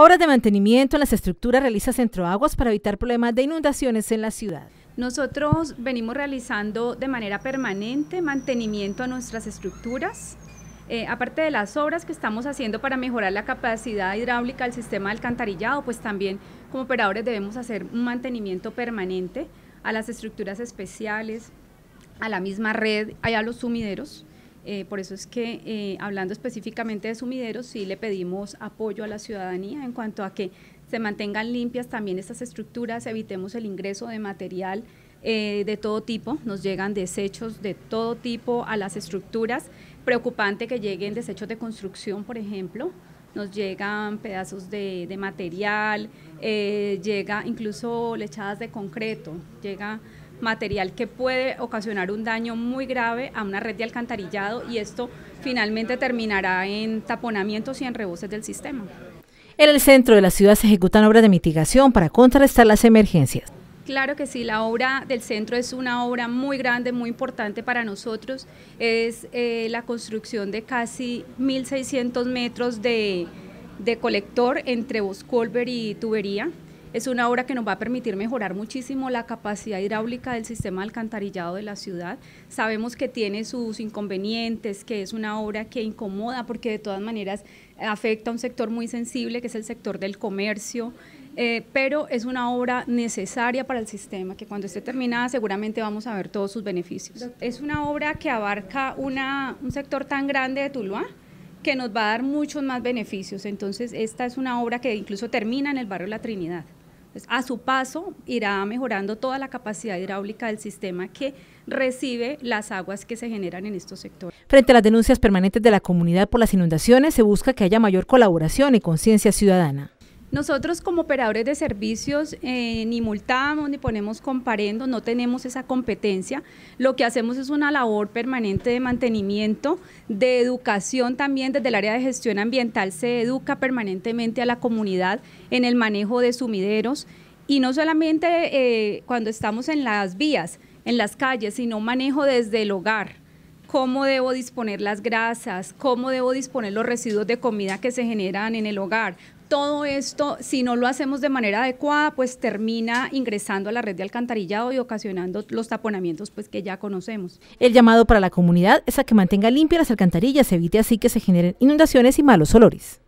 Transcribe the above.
Obras de mantenimiento en las estructuras realiza Centro Aguas para evitar problemas de inundaciones en la ciudad. Nosotros venimos realizando de manera permanente mantenimiento a nuestras estructuras. Eh, aparte de las obras que estamos haciendo para mejorar la capacidad hidráulica del sistema alcantarillado, pues también como operadores debemos hacer un mantenimiento permanente a las estructuras especiales, a la misma red, allá los sumideros. Eh, por eso es que, eh, hablando específicamente de sumideros, sí le pedimos apoyo a la ciudadanía en cuanto a que se mantengan limpias también estas estructuras, evitemos el ingreso de material eh, de todo tipo, nos llegan desechos de todo tipo a las estructuras, preocupante que lleguen desechos de construcción, por ejemplo, nos llegan pedazos de, material, llega incluso lechadas de concreto, llega material que puede ocasionar un daño muy grave a una red de alcantarillado y esto finalmente terminará en taponamientos y en rebuses del sistema. En el centro de la ciudad se ejecutan obras de mitigación para contrarrestar las emergencias. Claro que sí, la obra del centro es una obra muy grande, muy importante para nosotros. Es eh, la construcción de casi 1.600 metros de, de colector entre Boscolver y Tubería. Es una obra que nos va a permitir mejorar muchísimo la capacidad hidráulica del sistema alcantarillado de la ciudad. Sabemos que tiene sus inconvenientes, que es una obra que incomoda porque de todas maneras afecta a un sector muy sensible que es el sector del comercio. Eh, pero es una obra necesaria para el sistema, que cuando esté terminada seguramente vamos a ver todos sus beneficios. Es una obra que abarca un sector tan grande de Tuluá, que nos va a dar muchos más beneficios. Entonces, esta es una obra que incluso termina en el barrio La Trinidad. Pues, a su paso irá mejorando toda la capacidad hidráulica del sistema que recibe las aguas que se generan en estos sectores. Frente a las denuncias permanentes de la comunidad por las inundaciones, se busca que haya mayor colaboración y conciencia ciudadana. Nosotros como operadores de servicios eh, ni multamos ni ponemos comparendo, no tenemos esa competencia. Lo que hacemos es una labor permanente de mantenimiento, de educación también desde el área de gestión ambiental se educa permanentemente a la comunidad en el manejo de sumideros y no solamente eh, cuando estamos en las vías, en las calles, sino manejo desde el hogar cómo debo disponer las grasas, cómo debo disponer los residuos de comida que se generan en el hogar, todo esto, si no lo hacemos de manera adecuada, pues termina ingresando a la red de alcantarillado y ocasionando los taponamientos pues, que ya conocemos. El llamado para la comunidad es a que mantenga limpias las alcantarillas, evite así que se generen inundaciones y malos olores.